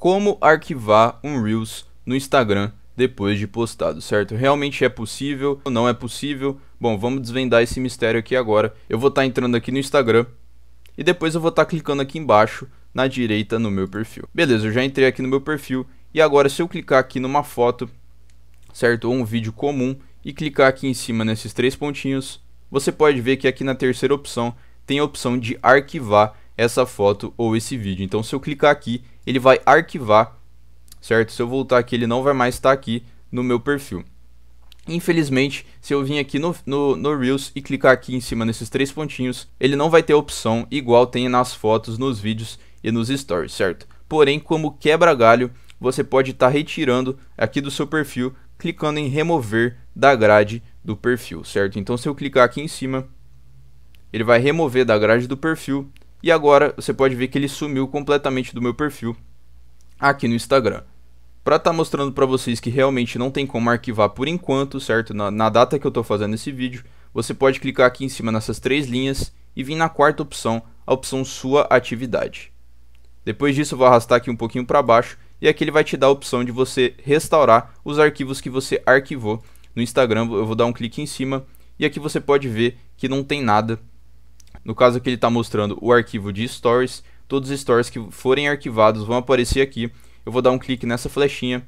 como arquivar um Reels no Instagram depois de postado, certo? Realmente é possível ou não é possível? Bom, vamos desvendar esse mistério aqui agora. Eu vou estar tá entrando aqui no Instagram e depois eu vou estar tá clicando aqui embaixo na direita no meu perfil. Beleza, eu já entrei aqui no meu perfil e agora se eu clicar aqui numa foto, certo? Ou um vídeo comum e clicar aqui em cima nesses três pontinhos, você pode ver que aqui na terceira opção tem a opção de arquivar essa foto ou esse vídeo. Então se eu clicar aqui, ele vai arquivar, certo? Se eu voltar aqui, ele não vai mais estar aqui no meu perfil. Infelizmente, se eu vim aqui no, no, no, Reels e clicar aqui em cima nesses três pontinhos, ele não vai ter opção igual tem nas fotos, nos vídeos e nos stories, certo? Porém, como quebra-galho, você pode estar tá retirando aqui do seu perfil, clicando em remover da grade do perfil, certo? Então, se eu clicar aqui em cima, ele vai remover da grade do perfil e agora você pode ver que ele sumiu completamente do meu perfil aqui no Instagram. Para estar tá mostrando para vocês que realmente não tem como arquivar por enquanto, certo? Na, na data que eu estou fazendo esse vídeo, você pode clicar aqui em cima nessas três linhas e vir na quarta opção, a opção Sua Atividade. Depois disso, eu vou arrastar aqui um pouquinho para baixo e aqui ele vai te dar a opção de você restaurar os arquivos que você arquivou no Instagram. Eu vou dar um clique em cima e aqui você pode ver que não tem nada no caso aqui ele está mostrando o arquivo de stories. Todos os stories que forem arquivados vão aparecer aqui. Eu vou dar um clique nessa flechinha.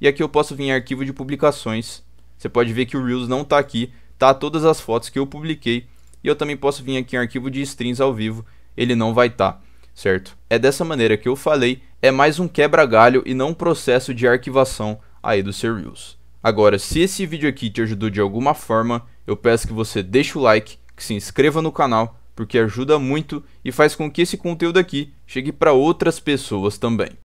E aqui eu posso vir em arquivo de publicações. Você pode ver que o Reels não está aqui. Tá todas as fotos que eu publiquei. E eu também posso vir aqui em arquivo de strings ao vivo. Ele não vai estar, tá, certo? É dessa maneira que eu falei. É mais um quebra-galho e não um processo de arquivação aí do seu Reels. Agora, se esse vídeo aqui te ajudou de alguma forma, eu peço que você deixe o like, que se inscreva no canal porque ajuda muito e faz com que esse conteúdo aqui chegue para outras pessoas também.